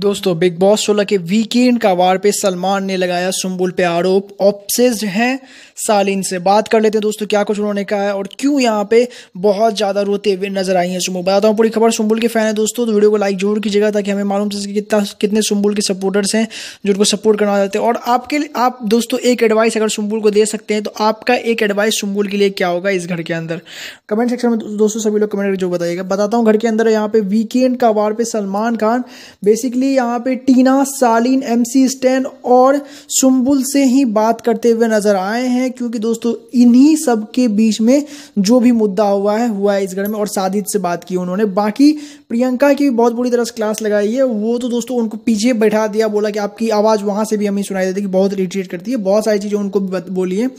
दोस्तों big boss सोलह के वीकेंड का वार पे सलमान ने लगाया सुम्बुल पे आरोप ऑप्सेज हैं सालिन से बात कर लेते हैं दोस्तों क्या कुछ उन्होंने कहा है और क्यों यहाँ पे बहुत ज़्यादा रोते हुए नजर आई हैं सुम्बुल बताता हूँ पूरी खबर सुम्बुल के फैन है दोस्तों तो वीडियो को लाइक जरूर कीजिएगा ताकि हमें मालूम चल सके कितना कितने सुम्बुल के सपोर्टर्स हैं जो उनको सपोर्ट करना चाहते हैं और आपके आप दोस्तों एक एडवाइस अगर सुम्बुल को दे सकते हैं तो आपका एक एडवाइस सुम्बुल के लिए क्या होगा इस घर के अंदर कमेंट सेक्शन में दोस्तों सभी लोग कमेंट जो बताइएगा बताता हूँ घर के अंदर यहाँ पे वीकेंड का वार पे सलमान खान बेसिकली इसलिए यहाँ पे टीना सालिन एमसी स्टैन और सुम्बुल से ही बात करते हुए नजर आए हैं क्योंकि दोस्तों इन्हीं सब के बीच में जो भी मुद्दा हुआ है हुआ है इस घर में और साजिद से बात की उन्होंने बाकी प्रियंका की भी बहुत बुरी तरह से क्लास लगाई है वो तो दोस्तों उनको पीछे बैठा दिया बोला कि आपकी आवाज़ वहाँ से भी हमें सुनाई देती है कि बहुत इरीटेट करती है बहुत सारी चीज़ें उनको बोली है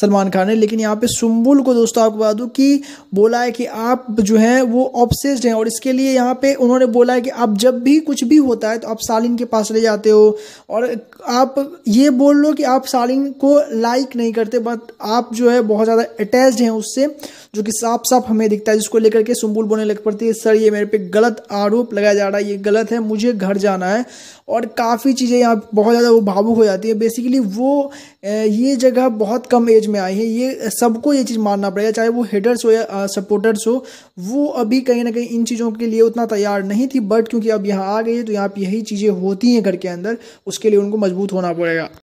सलमान खान ने लेकिन यहाँ पे सुम्बुल को दोस्तों आपको बता दूँ कि बोला है कि आप जो हैं वो ऑप्सेस्ड हैं और इसके लिए यहाँ पे उन्होंने बोला है कि आप जब भी कुछ भी होता है तो आप सालिन के पास ले जाते हो और आप ये बोल लो कि आप सालिन को लाइक नहीं करते बट आप जो है बहुत ज़्यादा अटैच्ड हैं उससे जो कि साफ साफ हमें दिखता है जिसको लेकर के सुम्बुल बोलने लग पड़ती है सर ये मेरे पे गलत आरोप लगाया जा रहा है ये गलत है मुझे घर जाना है और काफ़ी चीज़ें यहाँ बहुत ज़्यादा वो भावुक हो जाती है बेसिकली वो ये जगह बहुत कम एज में आई है ये सबको ये चीज़ मानना पड़ेगा चाहे वो हेडर्स हो या सपोर्टर्स हो वो अभी कहीं ना कहीं इन चीज़ों के लिए उतना तैयार नहीं थी बट क्योंकि अब यहाँ आ गई है तो यहाँ पर यही चीज़ें होती हैं घर के अंदर उसके लिए उनको मजबूत होना पड़ेगा